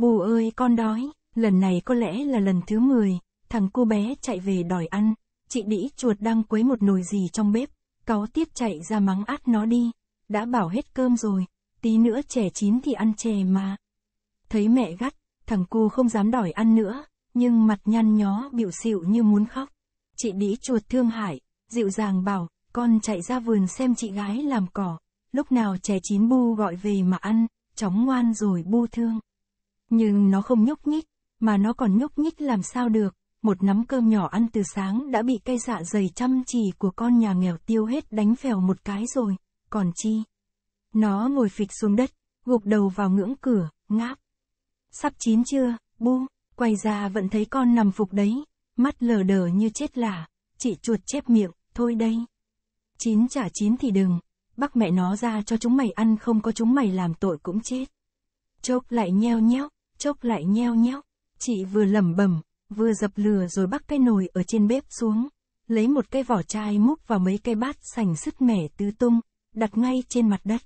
Bù ơi con đói, lần này có lẽ là lần thứ 10, thằng cô bé chạy về đòi ăn, chị đĩ chuột đang quấy một nồi gì trong bếp, cáo tiếp chạy ra mắng át nó đi, đã bảo hết cơm rồi, tí nữa chè chín thì ăn chè mà. Thấy mẹ gắt, thằng cô không dám đòi ăn nữa, nhưng mặt nhăn nhó bịu xịu như muốn khóc. Chị đĩ chuột thương hại, dịu dàng bảo, con chạy ra vườn xem chị gái làm cỏ, lúc nào chè chín bu gọi về mà ăn, chóng ngoan rồi bu thương. Nhưng nó không nhúc nhích, mà nó còn nhúc nhích làm sao được, một nắm cơm nhỏ ăn từ sáng đã bị cây dạ dày chăm chỉ của con nhà nghèo tiêu hết đánh phèo một cái rồi, còn chi. Nó ngồi phịch xuống đất, gục đầu vào ngưỡng cửa, ngáp. Sắp chín chưa, bu, quay ra vẫn thấy con nằm phục đấy, mắt lờ đờ như chết lả, chị chuột chép miệng, thôi đây. Chín chả chín thì đừng, bắt mẹ nó ra cho chúng mày ăn không có chúng mày làm tội cũng chết. Chốc lại nheo nhéo, chốc lại nheo nhéo, Chị vừa lẩm bẩm, vừa dập lửa rồi bắc cái nồi ở trên bếp xuống, lấy một cái vỏ chai múc vào mấy cái bát sành sứt mẻ tứ tung, đặt ngay trên mặt đất.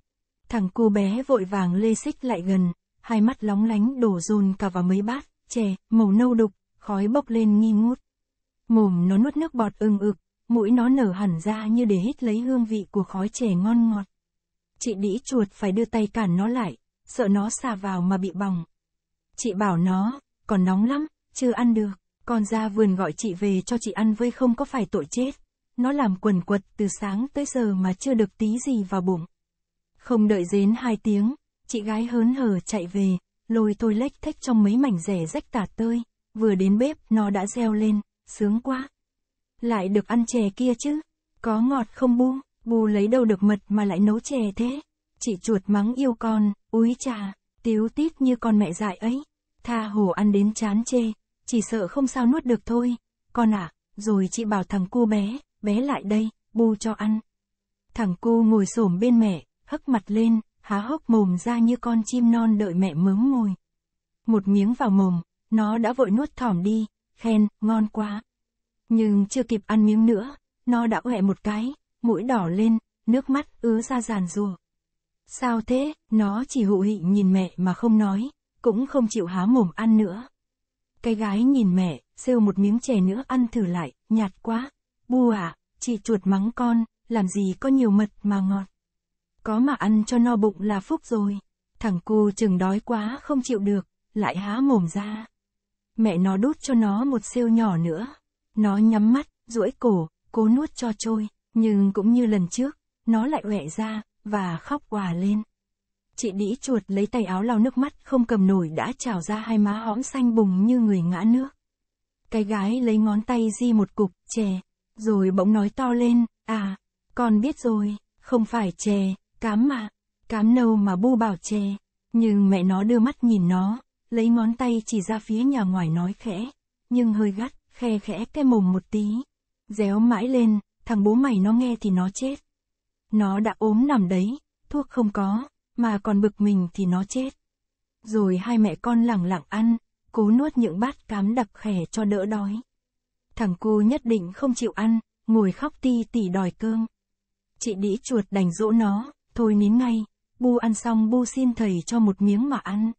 Thằng cô bé vội vàng lê xích lại gần, hai mắt lóng lánh đổ dồn cả vào mấy bát, chè, màu nâu đục, khói bốc lên nghi ngút. Mồm nó nuốt nước bọt ưng ực, mũi nó nở hẳn ra như để hít lấy hương vị của khói chè ngon ngọt. Chị đĩ chuột phải đưa tay cản nó lại, sợ nó xà vào mà bị bỏng. Chị bảo nó, còn nóng lắm, chưa ăn được, con ra vườn gọi chị về cho chị ăn với không có phải tội chết. Nó làm quần quật từ sáng tới giờ mà chưa được tí gì vào bụng. Không đợi dến hai tiếng, chị gái hớn hở chạy về, lôi tôi lách thách trong mấy mảnh rẻ rách tả tơi, vừa đến bếp nó đã reo lên, sướng quá. Lại được ăn chè kia chứ, có ngọt không bu, bu lấy đâu được mật mà lại nấu chè thế. Chị chuột mắng yêu con, úi trà. Tiếu tít như con mẹ dại ấy. Tha hồ ăn đến chán chê. Chỉ sợ không sao nuốt được thôi. Con à, rồi chị bảo thằng cu bé, bé lại đây, bu cho ăn. Thằng cu ngồi xổm bên mẹ, hất mặt lên, há hốc mồm ra như con chim non đợi mẹ mướm ngồi. Một miếng vào mồm, nó đã vội nuốt thỏm đi, khen, ngon quá. Nhưng chưa kịp ăn miếng nữa, nó đã ẹ một cái, mũi đỏ lên, nước mắt ứa ra giàn rùa. Sao thế, nó chỉ hụ hị nhìn mẹ mà không nói, cũng không chịu há mồm ăn nữa. Cái gái nhìn mẹ, rêu một miếng chè nữa ăn thử lại, nhạt quá. Bu à, chị chuột mắng con, làm gì có nhiều mật mà ngọt. Có mà ăn cho no bụng là phúc rồi. Thằng cu chừng đói quá không chịu được, lại há mồm ra. Mẹ nó đút cho nó một siêu nhỏ nữa. Nó nhắm mắt, duỗi cổ, cố nuốt cho trôi, nhưng cũng như lần trước, nó lại uệ ra, và khóc quả lên. Chị đĩ chuột lấy tay áo lau nước mắt không cầm nổi đã trào ra hai má hõm xanh bùng như người ngã nước. Cái gái lấy ngón tay di một cục chè, rồi bỗng nói to lên, à, con biết rồi, không phải chè, cám mà, cám nâu mà bu bảo chè. Nhưng mẹ nó đưa mắt nhìn nó, lấy ngón tay chỉ ra phía nhà ngoài nói khẽ, nhưng hơi gắt, khe khẽ cái mồm một tí. Déo mãi lên, thằng bố mày nó nghe thì nó chết. Nó đã ốm nằm đấy, thuốc không có, mà còn bực mình thì nó chết. Rồi hai mẹ con lẳng lặng ăn, cố nuốt những bát cám đặc khẻ cho đỡ đói. Thằng cu nhất định không chịu ăn, ngồi khóc ti tỉ đòi cơm. Chị đĩ chuột đành dỗ nó, thôi nín ngay, bu ăn xong bu xin thầy cho một miếng mà ăn.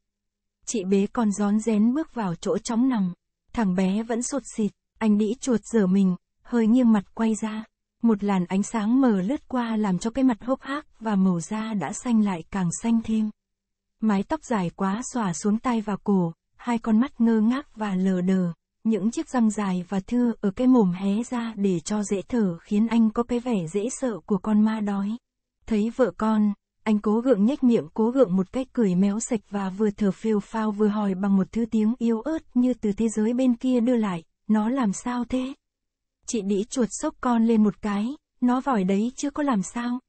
Chị bế con rón rén bước vào chỗ chóng nằm, thằng bé vẫn sụt xịt, anh đĩ chuột dở mình, hơi nghiêng mặt quay ra một làn ánh sáng mờ lướt qua làm cho cái mặt hốc hác và màu da đã xanh lại càng xanh thêm. Mái tóc dài quá xòa xuống tai và cổ, hai con mắt ngơ ngác và lờ đờ, những chiếc răng dài và thưa ở cái mồm hé ra để cho dễ thở khiến anh có cái vẻ dễ sợ của con ma đói. Thấy vợ con, anh cố gượng nhếch miệng cố gượng một cách cười méo sạch và vừa thở phêu phao vừa hỏi bằng một thứ tiếng yếu ớt như từ thế giới bên kia đưa lại, nó làm sao thế? Chị đĩ chuột sốc con lên một cái, nó vòi đấy chưa có làm sao.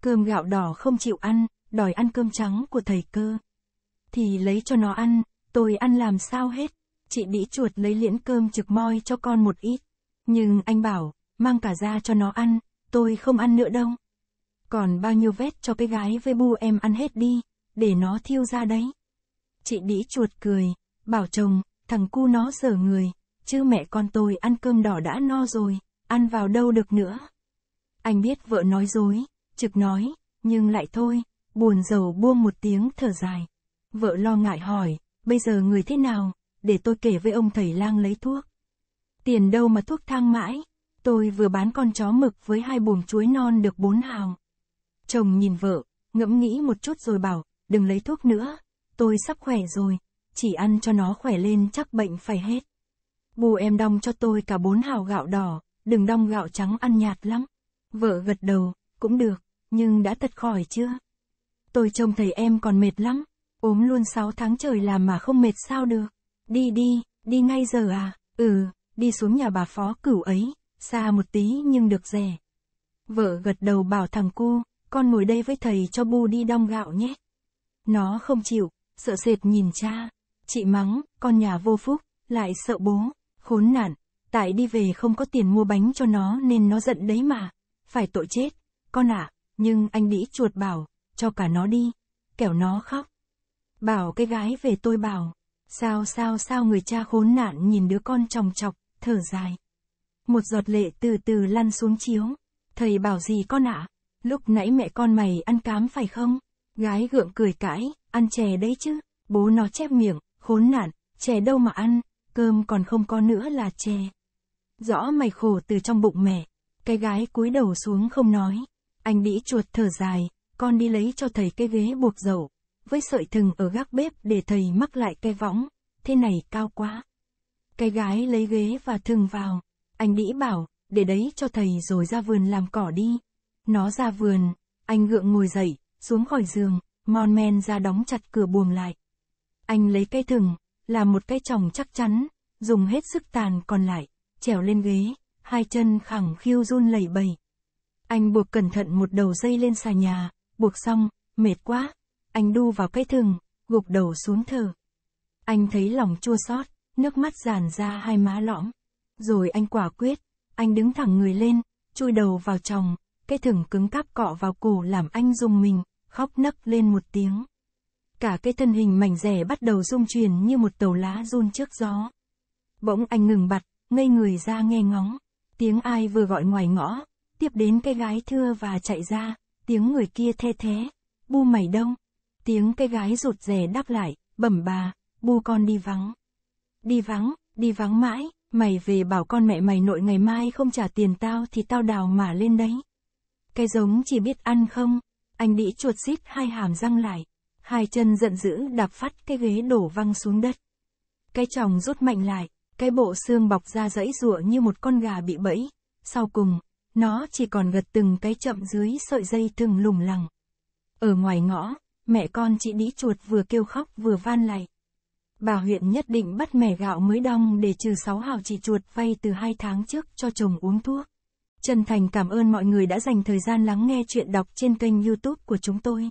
Cơm gạo đỏ không chịu ăn, đòi ăn cơm trắng của thầy cơ. Thì lấy cho nó ăn, tôi ăn làm sao hết. Chị đĩ chuột lấy liễn cơm trực moi cho con một ít. Nhưng anh bảo, mang cả ra cho nó ăn, tôi không ăn nữa đâu. Còn bao nhiêu vét cho cái gái với bu em ăn hết đi, để nó thiêu ra đấy. Chị đĩ chuột cười, bảo chồng, thằng cu nó sở người, chứ mẹ con tôi ăn cơm đỏ đã no rồi, ăn vào đâu được nữa. Anh biết vợ nói dối, trực nói, nhưng lại thôi, buồn rầu buông một tiếng thở dài. Vợ lo ngại hỏi, bây giờ người thế nào, để tôi kể với ông thầy lang lấy thuốc. Tiền đâu mà thuốc thang mãi, tôi vừa bán con chó mực với hai buồng chuối non được bốn hàng Chồng nhìn vợ, ngẫm nghĩ một chút rồi bảo, đừng lấy thuốc nữa, tôi sắp khỏe rồi, chỉ ăn cho nó khỏe lên chắc bệnh phải hết. Bù em đong cho tôi cả bốn hào gạo đỏ, đừng đong gạo trắng ăn nhạt lắm. Vợ gật đầu, cũng được, nhưng đã tật khỏi chưa? Tôi trông thấy em còn mệt lắm, ốm luôn 6 tháng trời làm mà không mệt sao được. Đi đi, đi ngay giờ à? Ừ, đi xuống nhà bà phó cửu ấy, xa một tí nhưng được rẻ. Vợ gật đầu bảo thằng cu, con ngồi đây với thầy cho bu đi đong gạo nhé. Nó không chịu, sợ sệt nhìn cha. Chị mắng, con nhà vô phúc, lại sợ bố. Khốn nạn, tại đi về không có tiền mua bánh cho nó nên nó giận đấy mà. Phải tội chết, con ạ, à, nhưng anh đĩ chuột bảo, cho cả nó đi, kẻo nó khóc. Bảo cái gái về tôi bảo, sao sao sao người cha khốn nạn nhìn đứa con chồng chọc, thở dài. Một giọt lệ từ từ lăn xuống chiếu, thầy bảo gì con ạ, à? lúc nãy mẹ con mày ăn cám phải không? Gái gượng cười cãi, ăn chè đấy chứ, bố nó chép miệng, khốn nạn, chè đâu mà ăn, cơm còn không có nữa là chè. Rõ mày khổ từ trong bụng mẹ, cái gái cúi đầu xuống không nói. Anh đĩ chuột thở dài, con đi lấy cho thầy cái ghế buộc dầu, với sợi thừng ở gác bếp để thầy mắc lại cái võng, thế này cao quá. Cái gái lấy ghế và thừng vào, anh đĩ bảo, để đấy cho thầy rồi ra vườn làm cỏ đi. Nó ra vườn, anh gượng ngồi dậy, xuống khỏi giường, mon men ra đóng chặt cửa buồng lại. Anh lấy cây thừng, là một cái chồng chắc chắn, dùng hết sức tàn còn lại, trèo lên ghế, hai chân khẳng khiu run lẩy bẩy. Anh buộc cẩn thận một đầu dây lên xà nhà, buộc xong, mệt quá, anh đu vào cái thừng, gục đầu xuống thở. Anh thấy lòng chua xót, nước mắt tràn ra hai má lõm. Rồi anh quả quyết, anh đứng thẳng người lên, chui đầu vào chồng, cái thừng cứng cáp cọ vào cổ làm anh dùng mình, khóc nấc lên một tiếng cả cái thân hình mảnh rẻ bắt đầu rung truyền như một tàu lá run trước gió. Bỗng anh ngừng bặt, ngây người ra nghe ngóng, tiếng ai vừa gọi ngoài ngõ, tiếp đến cái gái thưa và chạy ra, tiếng người kia the thế, bu mày đông, tiếng cái gái rụt rè đáp lại, bẩm bà, bu con đi vắng. Đi vắng, đi vắng mãi, mày về bảo con mẹ mày nội ngày mai không trả tiền tao thì tao đào mà lên đấy. Cái giống chỉ biết ăn không, anh đĩ chuột xít hai hàm răng lại, hai chân giận dữ đạp phát cái ghế đổ văng xuống đất. Cái chồng rút mạnh lại, cái bộ xương bọc ra dãy rụa như một con gà bị bẫy. Sau cùng, nó chỉ còn gật từng cái chậm dưới sợi dây thừng lủng lẳng. Ở ngoài ngõ, mẹ con chị đĩ chuột vừa kêu khóc vừa van lạy. Bà huyện nhất định bắt mẻ gạo mới đong để trừ sáu hào chị chuột vay từ hai tháng trước cho chồng uống thuốc. Chân thành cảm ơn mọi người đã dành thời gian lắng nghe chuyện đọc trên kênh youtube của chúng tôi.